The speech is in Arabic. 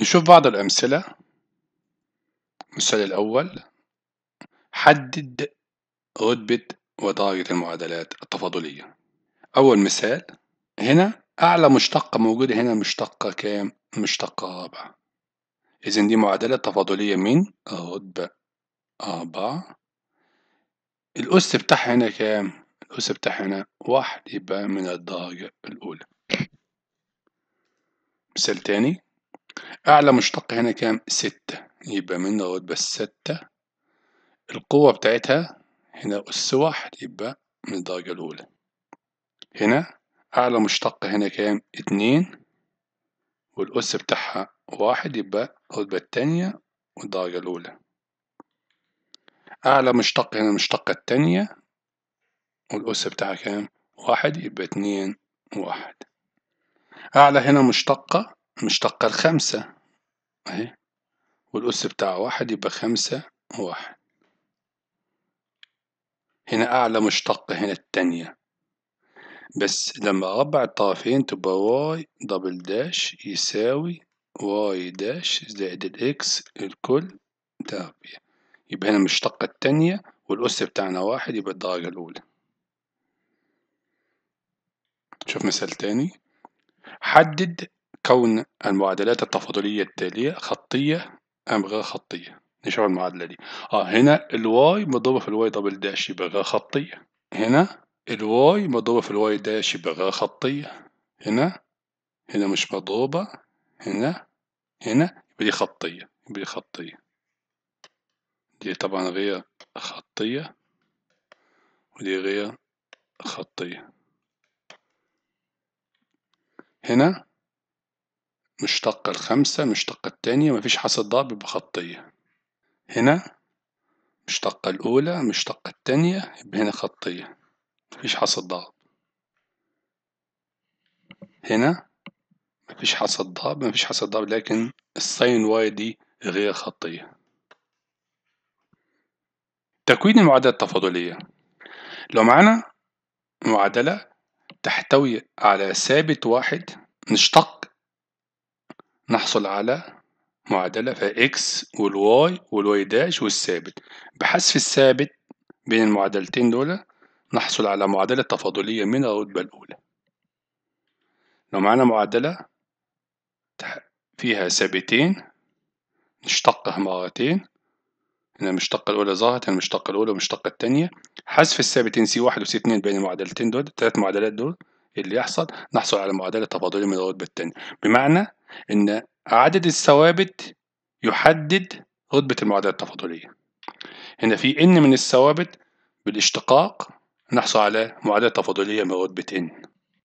نشوف بعض الأمثلة المثال الأول حدد رتبة ودرجة المعادلات التفاضلية أول مثال هنا أعلى مشتقة موجودة هنا مشتقة كام؟ مشتقة رابعة إذن دي معادلة تفاضلية من رتبة أربعة الأس بتاعها هنا كام؟ الأس بتاعها هنا واحد يبقى من الدرجة الأولى مثال تاني أعلى مشتق هنا كام؟ ستة يبقى من أهوت بس ستة القوة بتاعتها هنا أس واحد يبقى من الدرجة الأولى هنا أعلى مشتق هنا كام؟ اتنين والأس بتاعها واحد يبقى الرتبة التانية والدرجة الأولى أعلى مشتق هنا المشتقة التانية والأس بتاعها كام؟ واحد يبقى اتنين واحد أعلى هنا مشتقة مشتقة الخمسة أهي والأس بتاع واحد يبقى خمسة واحد هنا أعلى مشتقة هنا التانية بس لما أربع الطرفين تبقى واي دبل داش يساوي واي داش زائد الإكس الكل تربية يبقى هنا المشتقة التانية والأس بتاعنا واحد يبقى الدرجة الأولى شوف مثال تاني حدد كون المعادلات التفاضلية التالية خطية أم غير خطية نشوف المعادلة دي اه هنا الواي مضروبة في الواي دبل داش يبقى غير خطية هنا الواي مضروبة في الواي داش يبقى غير خطية هنا هنا مش مضروبة هنا هنا يبقى دي خطية يبقى دي خطية دي طبعا غير خطية ودي غير خطية هنا مشتقة الخمسة مشتقة التانية مفيش حصر ضرب بخطية هنا مشتقة الأولى مشتقة التانية يبقى هنا خطية مفيش حصر ضرب هنا مفيش حصر ضرب مفيش حصر ضرب لكن الساين واي دي غير خطية تكوين المعادلة التفاضلية لو معانا معادلة تحتوي على ثابت واحد نشتق نحصل على معادلة في اكس والواي والواي داش والثابت بحذف الثابت بين المعادلتين دول نحصل على معادلة تفاضلية من الرتبة الأولى لو معانا معادلة فيها ثابتين نشتقها مرتين هنا المشتقة الأولى ظهرت هنا المشتقة الأولى والمشتقة التانية حذف الثابتين سي واحد وسي اتنين بين المعادلتين دول التلات معادلات دول اللي يحصل نحصل على معادلة تفاضلية من الرتبة التانية بمعنى إن عدد الثوابت يحدد رتبة المعادلة التفاضلية هنا في n من الثوابت بالاشتقاق نحصل على معادلة تفاضلية من رتبة n